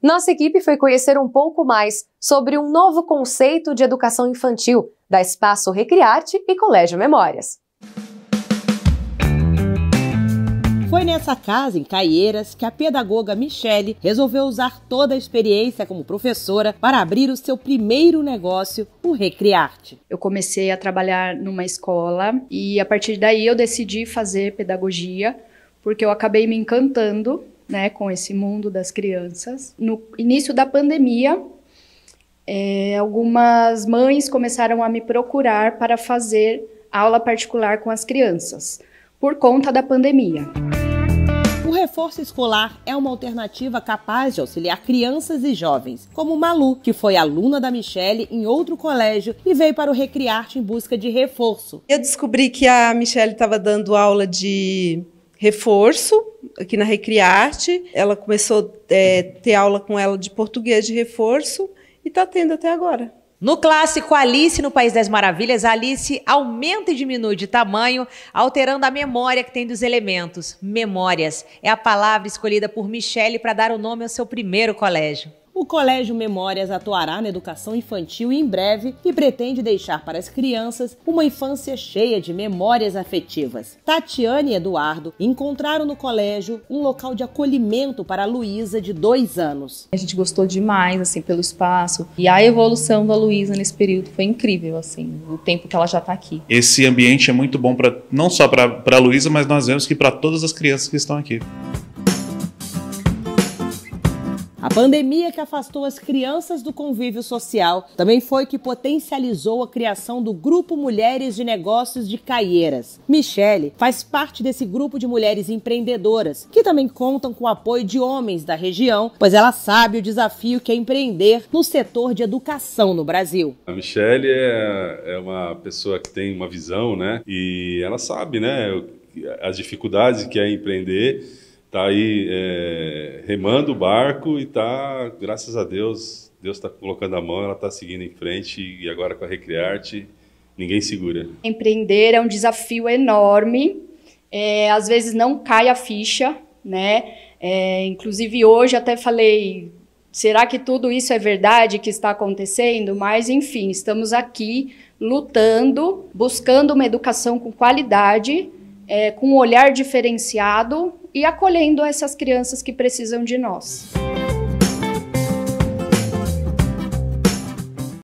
Nossa equipe foi conhecer um pouco mais sobre um novo conceito de educação infantil da Espaço Recriarte e Colégio Memórias. Foi nessa casa, em Caieiras, que a pedagoga Michele resolveu usar toda a experiência como professora para abrir o seu primeiro negócio, o Recriarte. Eu comecei a trabalhar numa escola e a partir daí eu decidi fazer pedagogia, porque eu acabei me encantando né, com esse mundo das crianças. No início da pandemia, é, algumas mães começaram a me procurar para fazer aula particular com as crianças, por conta da pandemia. O reforço escolar é uma alternativa capaz de auxiliar crianças e jovens, como Malu, que foi aluna da Michelle em outro colégio e veio para o Recrearte em busca de reforço. Eu descobri que a Michelle estava dando aula de reforço aqui na Recriarte. Ela começou a é, ter aula com ela de português de reforço e está tendo até agora. No clássico Alice no País das Maravilhas, Alice aumenta e diminui de tamanho, alterando a memória que tem dos elementos. Memórias é a palavra escolhida por Michele para dar o nome ao seu primeiro colégio. O Colégio Memórias atuará na educação infantil em breve e pretende deixar para as crianças uma infância cheia de memórias afetivas. Tatiane e Eduardo encontraram no colégio um local de acolhimento para a Luísa, de dois anos. A gente gostou demais, assim, pelo espaço e a evolução da Luísa nesse período foi incrível, assim, o tempo que ela já está aqui. Esse ambiente é muito bom para não só para a Luísa, mas nós vemos que para todas as crianças que estão aqui. Pandemia que afastou as crianças do convívio social também foi que potencializou a criação do Grupo Mulheres de Negócios de Caieiras. Michele faz parte desse grupo de mulheres empreendedoras, que também contam com o apoio de homens da região, pois ela sabe o desafio que é empreender no setor de educação no Brasil. A Michele é, é uma pessoa que tem uma visão, né? E ela sabe, né, as dificuldades que é empreender está aí é, remando o barco e está, graças a Deus, Deus está colocando a mão, ela está seguindo em frente e agora com a Recrearte, ninguém segura. Empreender é um desafio enorme, é, às vezes não cai a ficha, né? É, inclusive hoje até falei, será que tudo isso é verdade que está acontecendo? Mas enfim, estamos aqui lutando, buscando uma educação com qualidade, é, com um olhar diferenciado e acolhendo essas crianças que precisam de nós.